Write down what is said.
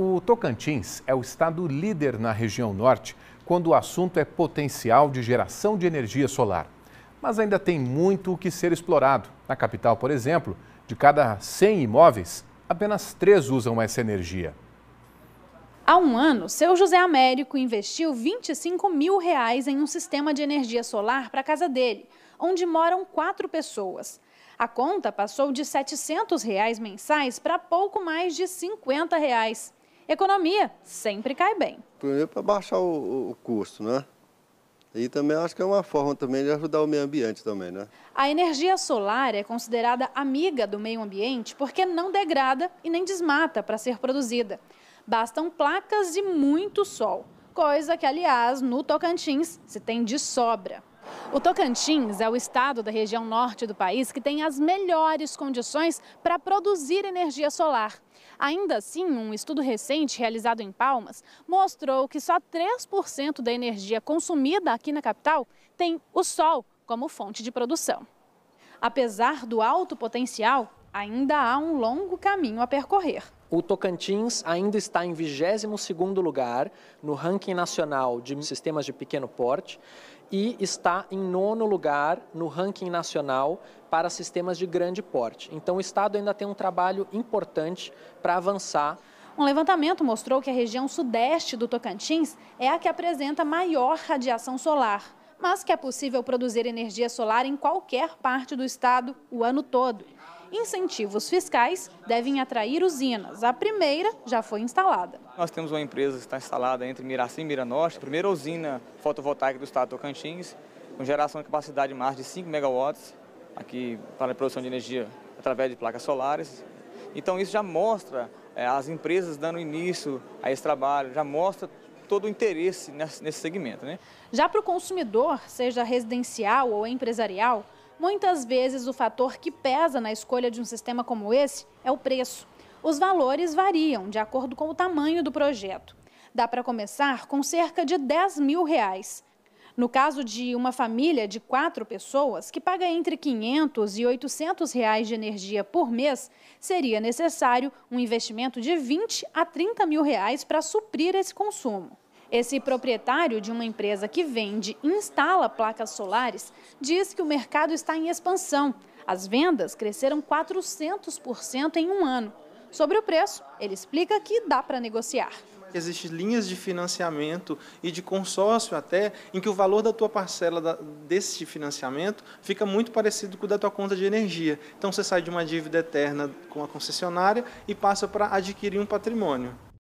O Tocantins é o estado líder na região norte quando o assunto é potencial de geração de energia solar. Mas ainda tem muito o que ser explorado. Na capital, por exemplo, de cada 100 imóveis, apenas 3 usam essa energia. Há um ano, seu José Américo investiu 25 mil reais em um sistema de energia solar para a casa dele, onde moram quatro pessoas. A conta passou de 700 reais mensais para pouco mais de 50 reais economia sempre cai bem. Primeiro para baixar o, o custo, né? E também acho que é uma forma também de ajudar o meio ambiente também, né? A energia solar é considerada amiga do meio ambiente porque não degrada e nem desmata para ser produzida. Bastam placas e muito sol, coisa que, aliás, no Tocantins se tem de sobra. O Tocantins é o estado da região norte do país que tem as melhores condições para produzir energia solar. Ainda assim, um estudo recente realizado em Palmas mostrou que só 3% da energia consumida aqui na capital tem o sol como fonte de produção. Apesar do alto potencial, ainda há um longo caminho a percorrer. O Tocantins ainda está em 22º lugar no ranking nacional de sistemas de pequeno porte e está em nono lugar no ranking nacional para sistemas de grande porte. Então o Estado ainda tem um trabalho importante para avançar. Um levantamento mostrou que a região sudeste do Tocantins é a que apresenta maior radiação solar, mas que é possível produzir energia solar em qualquer parte do estado o ano todo. Incentivos fiscais devem atrair usinas. A primeira já foi instalada. Nós temos uma empresa que está instalada entre Miracim e Miranorte, a primeira usina fotovoltaica do estado de Tocantins, com geração de capacidade de mais de 5 megawatts aqui para a produção de energia através de placas solares. Então isso já mostra é, as empresas dando início a esse trabalho, já mostra todo o interesse nesse, nesse segmento. Né? Já para o consumidor, seja residencial ou empresarial, Muitas vezes, o fator que pesa na escolha de um sistema como esse é o preço. Os valores variam de acordo com o tamanho do projeto. Dá para começar com cerca de 10 mil reais. No caso de uma família de quatro pessoas que paga entre 500 e 800 reais de energia por mês, seria necessário um investimento de 20 a 30 mil reais para suprir esse consumo. Esse proprietário de uma empresa que vende e instala placas solares diz que o mercado está em expansão. As vendas cresceram 400% em um ano. Sobre o preço, ele explica que dá para negociar. Existem linhas de financiamento e de consórcio até, em que o valor da tua parcela da, desse financiamento fica muito parecido com o da tua conta de energia. Então você sai de uma dívida eterna com a concessionária e passa para adquirir um patrimônio.